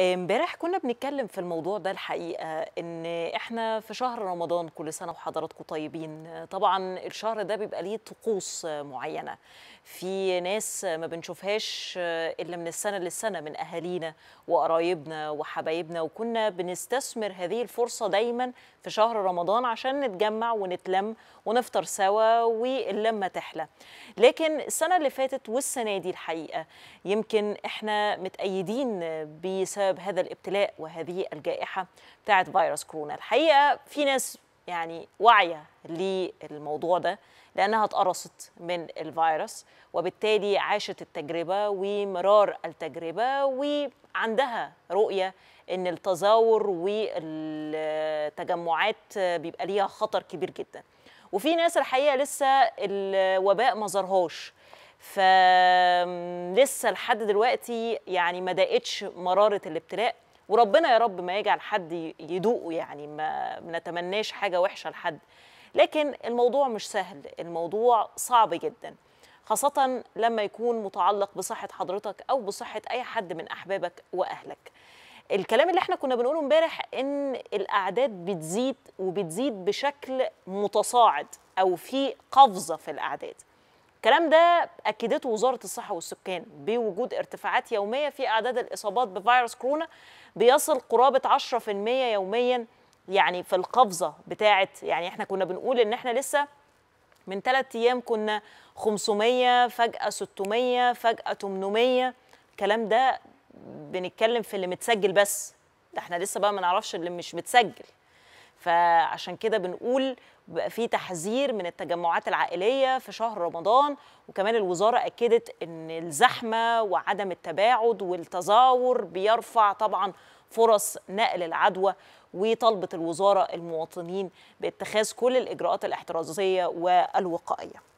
امبارح كنا بنتكلم في الموضوع ده الحقيقه ان احنا في شهر رمضان كل سنه وحضراتكم طيبين طبعا الشهر ده بيبقى ليه طقوس معينه في ناس ما بنشوفهاش الا من السنه للسنه من اهالينا وقرايبنا وحبايبنا وكنا بنستثمر هذه الفرصه دايما في شهر رمضان عشان نتجمع ونتلم ونفطر سوا واللمه تحلى لكن السنه اللي فاتت والسنه دي الحقيقه يمكن احنا متأيدين بسبب بسبب هذا الابتلاء وهذه الجائحه بتاعت فيروس كورونا الحقيقه في ناس يعني واعيه للموضوع ده لانها اتقرصت من الفيروس وبالتالي عاشت التجربه ومرار التجربه وعندها رؤيه ان التزاور والتجمعات بيبقى ليها خطر كبير جدا وفي ناس الحقيقه لسه الوباء ما ظهرهاش ف لسه لحد دلوقتي يعني ما داقتش مراره الابتلاء وربنا يا رب ما يجعل حد يدوقه يعني ما نتمناش حاجه وحشه لحد لكن الموضوع مش سهل الموضوع صعب جدا خاصة لما يكون متعلق بصحة حضرتك أو بصحة أي حد من أحبابك وأهلك الكلام اللي احنا كنا بنقوله امبارح ان الاعداد بتزيد وبتزيد بشكل متصاعد او في قفزه في الاعداد الكلام ده اكدته وزاره الصحه والسكان بوجود ارتفاعات يوميه في اعداد الاصابات بفيروس كورونا بيصل قرابه 10% يوميا يعني في القفزه بتاعه يعني احنا كنا بنقول ان احنا لسه من ثلاث ايام كنا 500 فجاه 600 فجاه 800 الكلام ده بنتكلم في اللي متسجل بس ده احنا لسه بقى ما نعرفش اللي مش متسجل فعشان كده بنقول بقى في تحذير من التجمعات العائليه في شهر رمضان وكمان الوزاره اكدت ان الزحمه وعدم التباعد والتظاهر بيرفع طبعا فرص نقل العدوى وطلبت الوزاره المواطنين باتخاذ كل الاجراءات الاحترازيه والوقائيه